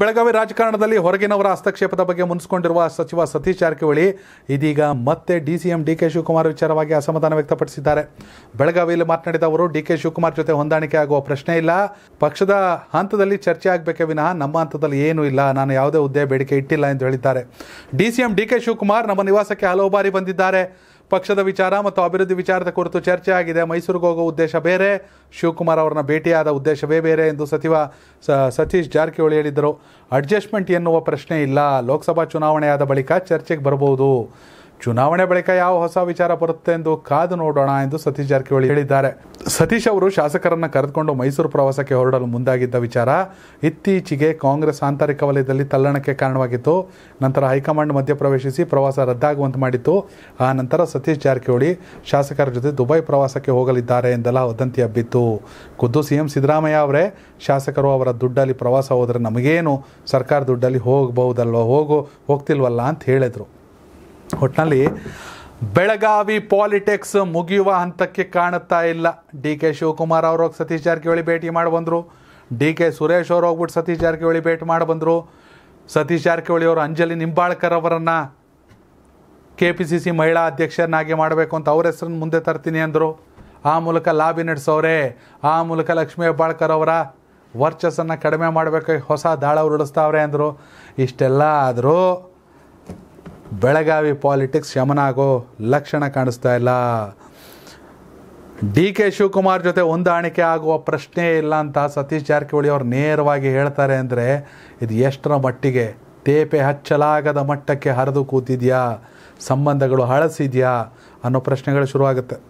ಬೆಳಗಾವಿ ರಾಜಕಾರಣದಲ್ಲಿ ಹೊರಗಿನವರ ಹಸ್ತಕ್ಷೇಪದ ಬಗ್ಗೆ ಮುನಿಸಿಕೊಂಡಿರುವ ಸಚಿವ ಸತೀಶ್ ಜಾರಕಿಹೊಳಿ ಇದೀಗ ಮತ್ತೆ D C M D K Shivakumar ವಿಚಾರವಾಗಿ ಅಸಮಾಧಾನ ವ್ಯಕ್ತಪಡಿಸಿದ್ದಾರೆ ಬೆಳಗಾವಿಯಲ್ಲಿ ಮಾತನಾಡಿದ ಅವರು ಡಿ ಕೆ ಶಿವಕುಮಾರ್ ಜೊತೆ ಹೊಂದಾಣಿಕೆ ಆಗುವ ಪ್ರಶ್ನೆ ಇಲ್ಲ ಪಕ್ಷದ ಹಂತದಲ್ಲಿ ಚರ್ಚೆ ಆಗಬೇಕೆ ವಿನಃ ನಮ್ಮ ಹಂತದಲ್ಲಿ ಏನೂ ಇಲ್ಲ ನಾನು ಯಾವುದೇ ಹುದ್ದೆ ಬೇಡಿಕೆ ಇಟ್ಟಿಲ್ಲ ಎಂದು ಹೇಳಿದ್ದಾರೆ D C D K Shivakumar ನಮ್ಮ ನಿವಾಸಕ್ಕೆ ಹಲವು ಬಾರಿ ಬಂದಿದ್ದಾರೆ ಪಕ್ಷದ ವಿಚಾರ ಮತ್ತು ಅಭಿವೃದ್ಧಿ ವಿಚಾರದ ಕುರಿತು ಚರ್ಚೆ ಆಗಿದೆ ಮೈಸೂರಿಗೆ ಹೋಗೋ ಉದ್ದೇಶ ಬೇರೆ ಶಿವಕುಮಾರ್ ಅವರನ್ನ ಭೇಟಿಯಾದ ಉದ್ದೇಶವೇ ಬೇರೆ ಎಂದು ಸಚಿವ ಸತೀಶ್ ಜಾರಕಿಹೊಳಿ ಹೇಳಿದರು ಅಡ್ಜಸ್ಟ್ಮೆಂಟ್ ಎನ್ನುವ ಪ್ರಶ್ನೆ ಇಲ್ಲ ಲೋಕಸಭಾ ಚುನಾವಣೆ ಆದ ಬಳಿಕ ಚರ್ಚೆಗೆ ಬರಬಹುದು ಚುನಾವಣೆ ಬಳಿಕ ಯಾವ ಹೊಸ ವಿಚಾರ ಬರುತ್ತೆ ಎಂದು ಕಾದು ನೋಡೋಣ ಎಂದು ಸತೀಶ್ ಜಾರಕಿಹೊಳಿ ಹೇಳಿದ್ದಾರೆ ಸತೀಶ್ ಅವರು ಶಾಸಕರನ್ನ ಕರೆದುಕೊಂಡು ಮೈಸೂರು ಪ್ರವಾಸಕ್ಕೆ ಹೊರಡಲು ಮುಂದಾಗಿದ್ದ ವಿಚಾರ ಇತ್ತೀಚೆಗೆ ಕಾಂಗ್ರೆಸ್ ಆಂತರಿಕ ವಲಯದಲ್ಲಿ ತಲ್ಲಣಕ್ಕೆ ಕಾರಣವಾಗಿತ್ತು ನಂತರ ಹೈಕಮಾಂಡ್ ಪ್ರವೇಶಿಸಿ ಪ್ರವಾಸ ರದ್ದಾಗುವಂತೆ ಮಾಡಿತ್ತು ಆ ನಂತರ ಸತೀಶ್ ಜಾರಕಿಹೊಳಿ ಶಾಸಕರ ಜೊತೆ ದುಬೈ ಪ್ರವಾಸಕ್ಕೆ ಹೋಗಲಿದ್ದಾರೆ ಎಂದೆಲ್ಲ ವದಂತಿ ಹಬ್ಬಿತ್ತು ಖುದ್ದು ಸಿಎಂ ಸಿದ್ದರಾಮಯ್ಯ ಅವರೇ ಶಾಸಕರು ಅವರ ದುಡ್ಡಲ್ಲಿ ಪ್ರವಾಸ ಹೋದರೆ ನಮಗೇನು ಸರ್ಕಾರ ದುಡ್ಡಲ್ಲಿ ಹೋಗಬಹುದಲ್ವ ಹೋಗು ಹೋಗ್ತಿಲ್ವಲ್ಲ ಅಂತ ಹೇಳಿದರು ಒಟ್ಟಿನಲ್ಲಿ ಬೆಳಗಾವಿ ಪಾಲಿಟಿಕ್ಸ್ ಮುಗಿಯುವ ಹಂತಕ್ಕೆ ಕಾಣುತ್ತಾ ಇಲ್ಲ ಡಿ ಕೆ ಶಿವಕುಮಾರ್ ಅವರು ಹೋಗಿ ಸತೀಶ್ ಜಾರಕಿಹೊಳಿ ಭೇಟಿ ಮಾಡಿ ಬಂದರು ಡಿ ಕೆ ಸುರೇಶ್ ಅವರು ಹೋಗ್ಬಿಟ್ಟು ಸತೀಶ್ ಜಾರಕಿಹೊಳಿ ಭೇಟಿ ಮಾಡಿ ಬಂದರು ಸತೀಶ್ ಜಾರಕಿಹೊಳಿ ಅವರು ಅಂಜಲಿ ನಿಂಬಾಳ್ಕರ್ ಅವರನ್ನು ಕೆ ಪಿ ಸಿ ಸಿ ಮಹಿಳಾ ಅಧ್ಯಕ್ಷರನ್ನಾಗಿ ಮಾಡಬೇಕು ಅಂತ ಅವ್ರ ಹೆಸರನ್ನು ಮುಂದೆ ತರ್ತೀನಿ ಅಂದರು ಆ ಮೂಲಕ ಲಾಬಿ ನಡೆಸೋರೆ ಆ ಮೂಲಕ ಲಕ್ಷ್ಮೀ ಹೆಬ್ಬಾಳ್ಕರ್ ಅವರ ವರ್ಚಸ್ಸನ್ನು ಕಡಿಮೆ ಮಾಡಬೇಕು ಹೊಸ ದಾಳ ಉರುಳಿಸ್ತಾವ್ರೆ ಅಂದರು ಇಷ್ಟೆಲ್ಲ ಆದರೂ ಬೆಳಗಾವಿ ಪಾಲಿಟಿಕ್ಸ್ ಶಮನ ಆಗೋ ಲಕ್ಷಣ ಕಾಣಿಸ್ತಾ ಇಲ್ಲ ಡಿ ಕೆ ಶಿವಕುಮಾರ್ ಜೊತೆ ಹೊಂದಾಣಿಕೆ ಆಗುವ ಪ್ರಶ್ನೆ ಇಲ್ಲ ಅಂತ ಸತೀಶ್ ಜಾರಕಿಹೊಳಿ ಅವರು ನೇರವಾಗಿ ಹೇಳ್ತಾರೆ ಅಂದರೆ ಇದು ಎಷ್ಟರ ಮಟ್ಟಿಗೆ ತೇಪೆ ಹಚ್ಚಲಾಗದ ಮಟ್ಟಕ್ಕೆ ಹರಿದು ಕೂತಿದೆಯಾ ಸಂಬಂಧಗಳು ಹಳಸಿದೆಯಾ ಅನ್ನೋ ಪ್ರಶ್ನೆಗಳು ಶುರುವಾಗುತ್ತೆ